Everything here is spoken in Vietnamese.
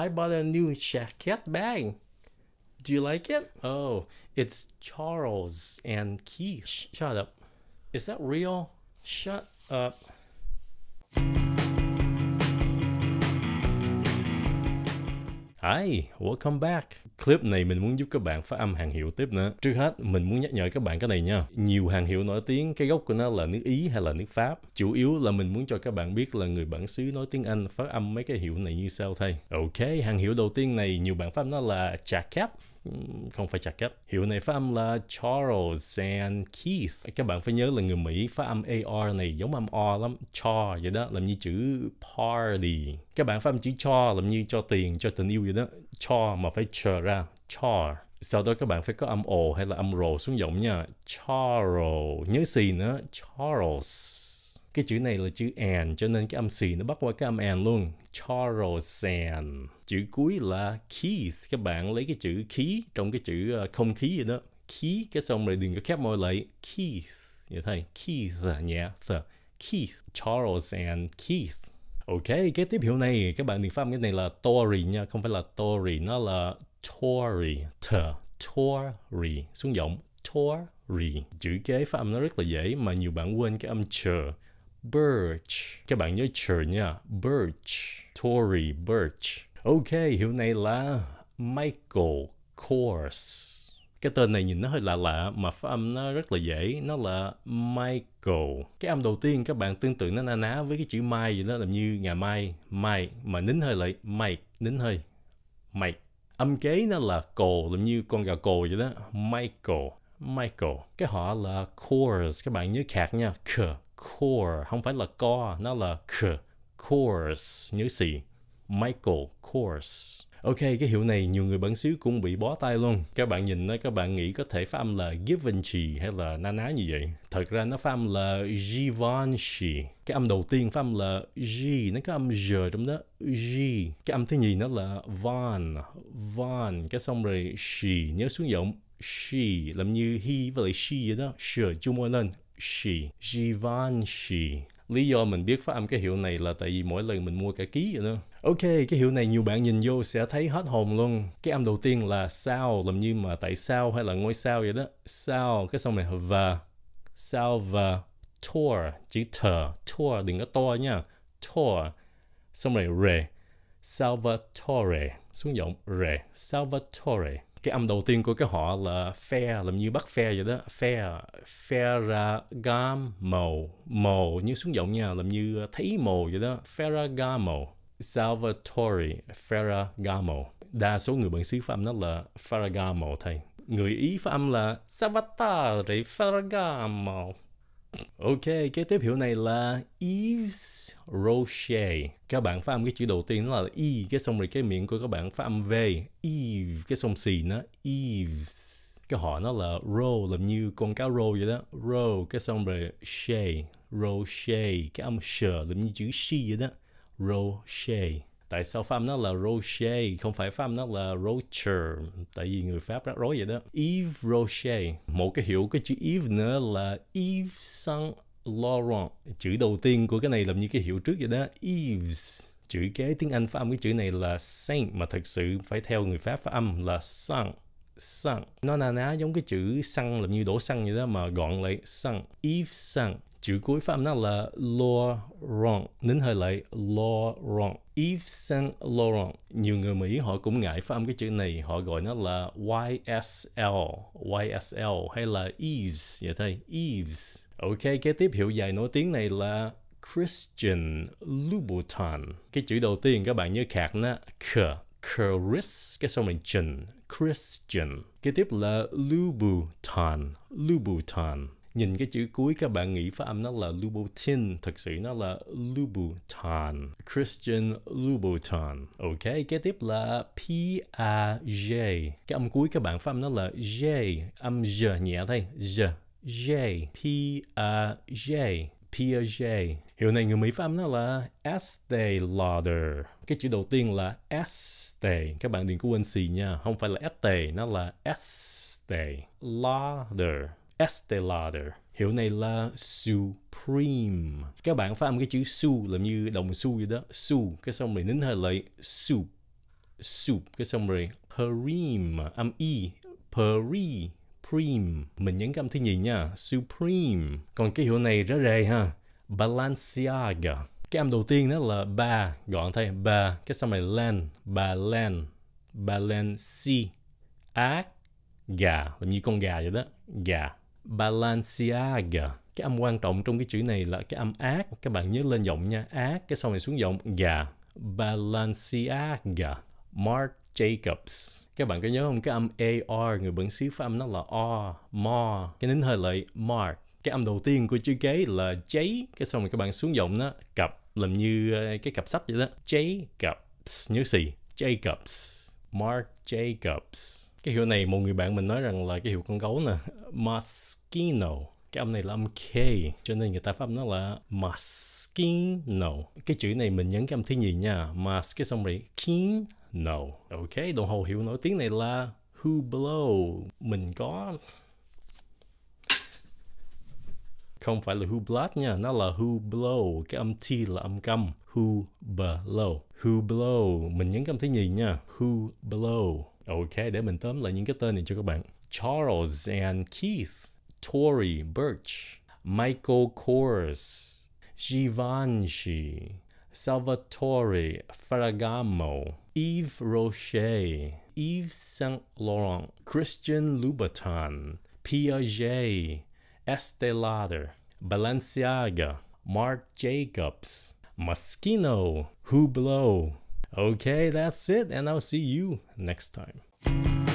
I bought a new jacket bag. Do you like it? Oh, it's Charles and Keith. Sh shut up. Is that real? Shut up. Hi, welcome back. Clip này mình muốn giúp các bạn phát âm hàng hiệu tiếp nữa. Trước hết, mình muốn nhắc nhở các bạn cái này nha. Nhiều hàng hiệu nổi tiếng, cái gốc của nó là nước Ý hay là nước Pháp. Chủ yếu là mình muốn cho các bạn biết là người bản xứ nói tiếng Anh phát âm mấy cái hiệu này như sao thôi. Ok, hàng hiệu đầu tiên này nhiều bạn phát âm nó là jacket không phải chả cách. Hiệu này phát âm là Charles and Keith. Các bạn phải nhớ là người Mỹ phát âm AR này giống âm O lắm. Cho vậy đó, làm như chữ party. Các bạn phát âm chữ cho làm như cho tiền, cho tình yêu vậy đó. Cho mà phải chờ ra. Char. Sau đó các bạn phải có âm o hay là âm rồ xuống giọng nha. Charles. Nhớ xì nữa. Charles cái chữ này là chữ an cho nên cái âm xì nó bắt qua cái âm an luôn charles Charlesan chữ cuối là Keith các bạn lấy cái chữ khí trong cái chữ ờ, không khí vậy đó khí cái xong rồi đừng có khép môi lại Keith như thế Keith nhẹ yeah. Keith Charles and Keith Ok, cái tiếp hiệu này các bạn đừng phát cái này là Tory nha, không phải là Tory, nó là Tory, th, Tory, xuống giọng Tory. Chữ kế phát âm nó rất là dễ mà nhiều bạn quên cái âm ch Birch. Các bạn nhớ chữ nha. Birch. Tory Birch. Ok, hiệu này là Michael Kors. Cái tên này nhìn nó hơi lạ lạ mà phát âm nó rất là dễ. Nó là Michael. Cái âm đầu tiên các bạn tương tự nó na ná với cái chữ mai gì đó làm như ngày mai. Mai. Mà nín hơi lại. Mike. Nín hơi. Mike. Âm kế nó là cồ, làm như con gà cồ vậy đó. Michael. Michael. Cái họ là Kors. Các bạn nhớ khạc nha. K core không phải là co nó là k course nhớ xì Michael course Ok, cái hiệu này nhiều người bản xíu cũng bị bó tay luôn. Các bạn nhìn nó, các bạn nghĩ có thể phát âm là Givenchy hay là na ná như vậy. Thật ra nó phát âm là Givenchy. Cái âm đầu tiên phát âm là G, nó có âm G trong đó, G. Cái âm thứ nhì nó là Von, Von. Cái xong rồi She, nhớ xuống giọng She, làm như he với lại she vậy đó. Sure, chung lên. Givenchy, Givenchy. Lý do mình biết phát âm cái hiệu này là tại vì mỗi lần mình mua cả ký vậy đó. Ok, cái hiệu này nhiều bạn nhìn vô sẽ thấy hết hồn luôn. Cái âm đầu tiên là sao, làm như mà tại sao hay là ngôi sao vậy đó. Sao, cái xong này và sao và tour, chữ thờ, tour, đừng có to nha. Tour, xong này re, Salvatore xuống giọng re Salvatore cái âm đầu tiên của cái họ là fair làm như bắt fair vậy đó fair Ferragamo màu như xuống giọng nha làm như thấy màu vậy đó Ferragamo Salvatore Ferragamo đa số người bản xứ phát âm nó là Ferragamo thầy người ý phát âm là Salvatore Ferragamo Ok, cái tiếp hiểu này là Yves Rocher. Các bạn phát âm cái chữ đầu tiên nó là Y, cái xong rồi cái miệng của các bạn phát âm V. Yves, cái xong xì nó Yves. Cái họ nó là Ro, làm như con cá Ro vậy đó. Ro, cái xong rồi She, Rocher. Cái âm sh làm như chữ She vậy đó. Rocher tại sao phát nó là Rocher không phải phát nó là Rocher tại vì người Pháp rắc rối vậy đó Eve Rocher một cái hiệu cái chữ Eve nữa là Eve Saint Laurent chữ đầu tiên của cái này làm như cái hiệu trước vậy đó Eve's, chữ kế tiếng Anh phát cái chữ này là Saint mà thật sự phải theo người Pháp phát âm là Saint xăng nó na ná giống cái chữ xăng làm như đổ xăng vậy đó mà gọn lại xăng Yves xăng chữ cuối phát âm nó là Laurent nín hơi lại Laurent Yves Saint Laurent nhiều người Mỹ họ cũng ngại phát âm cái chữ này họ gọi nó là YSL YSL hay là Eves vậy thôi Eves ok kế tiếp hiệu dài nổi tiếng này là Christian Louboutin cái chữ đầu tiên các bạn nhớ khạc nó k Chris, cái sau mình Christian. Kế tiếp là Louboutin, Louboutin nhìn cái chữ cuối các bạn nghĩ phát âm nó là Louboutin thực sự nó là Louboutin Christian Louboutin ok kế tiếp là P J cái âm cuối các bạn phát âm nó là J âm J nhẹ thôi J J P Piaget J Hiệu này người Mỹ phát âm nó là Estee Lauder. Cái chữ đầu tiên là Estee. Các bạn đừng có quên xì nha. Không phải là Estee, nó là Estee Lauder. Estelader Hiệu này là Supreme Các bạn phát âm cái chữ su làm như đồng xu vậy đó Su, cái xong rồi nín hơi lại Soup Soup, cái xong rồi Prime, âm Y Pri, Prime Mình nhấn cái âm thứ nhì nha Supreme Còn cái hiệu này rất rề ha Balenciaga Cái âm đầu tiên đó là ba Gọn thôi. ba Cái xong rồi lan Balen Balenciaga Làm như con gà vậy đó Gà Balenciaga cái âm quan trọng trong cái chữ này là cái âm ác các bạn nhớ lên giọng nha ác cái sau này xuống giọng gà Balenciaga Mark Jacobs các bạn có nhớ không cái âm AR người bản xứ phát âm nó là O Mo cái nín hơi lại Mark cái âm đầu tiên của chữ kế là J cái sau này các bạn xuống giọng nó cặp làm như ờ, cái cặp sách vậy đó Jacobs nhớ gì Jacobs Mark Jacobs cái hiệu này một người bạn mình nói rằng là cái hiệu con gấu nè Moschino cái âm này là âm K cho nên người ta phát âm nó là Moschino cái chữ này mình nhấn cái âm thứ nhì nha Mas cái xong rồi Kino ok đồng hồ hiệu nổi tiếng này là Hublot mình có không phải là who blood nha nó là who blow cái âm t là âm câm who blow who blow mình nhấn cái âm thứ nhì nha who blow ok để mình tóm lại những cái tên này cho các bạn Charles and Keith Tory Birch Michael Kors Givenchy Salvatore Ferragamo, Yves Rocher, Yves Saint Laurent, Christian Louboutin, Piaget, Estee Lauder, Balenciaga, Marc Jacobs, Moschino, Hublot. Okay, that's it, and I'll see you next time.